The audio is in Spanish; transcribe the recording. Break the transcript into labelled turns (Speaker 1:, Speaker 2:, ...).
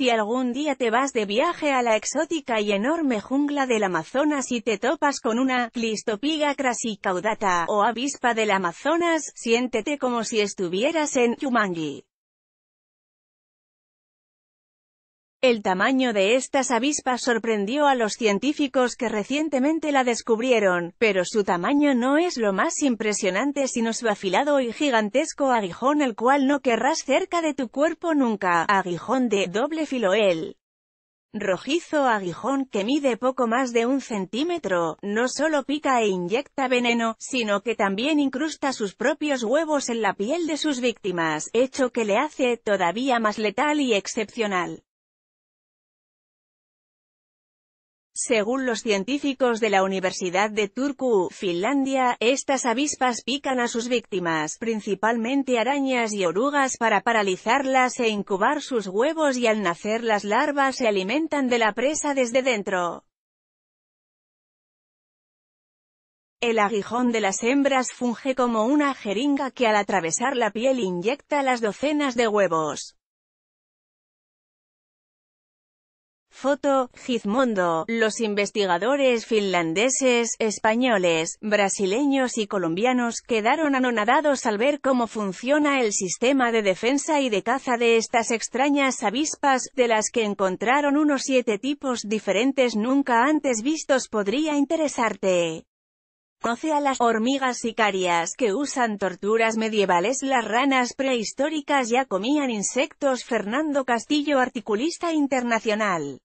Speaker 1: Si algún día te vas de viaje a la exótica y enorme jungla del Amazonas y te topas con una Clistopiga Caudata o avispa del Amazonas, siéntete como si estuvieras en Yumangi. El tamaño de estas avispas sorprendió a los científicos que recientemente la descubrieron, pero su tamaño no es lo más impresionante sino su afilado y gigantesco aguijón el cual no querrás cerca de tu cuerpo nunca, aguijón de doble filoel. Rojizo aguijón que mide poco más de un centímetro, no solo pica e inyecta veneno, sino que también incrusta sus propios huevos en la piel de sus víctimas, hecho que le hace todavía más letal y excepcional. Según los científicos de la Universidad de Turku, Finlandia, estas avispas pican a sus víctimas, principalmente arañas y orugas para paralizarlas e incubar sus huevos y al nacer las larvas se alimentan de la presa desde dentro. El aguijón de las hembras funge como una jeringa que al atravesar la piel inyecta las docenas de huevos. Foto, Gizmondo. Los investigadores finlandeses, españoles, brasileños y colombianos quedaron anonadados al ver cómo funciona el sistema de defensa y de caza de estas extrañas avispas, de las que encontraron unos siete tipos diferentes nunca antes vistos podría interesarte. Conoce a las hormigas sicarias que usan torturas medievales las ranas prehistóricas ya comían insectos Fernando Castillo articulista internacional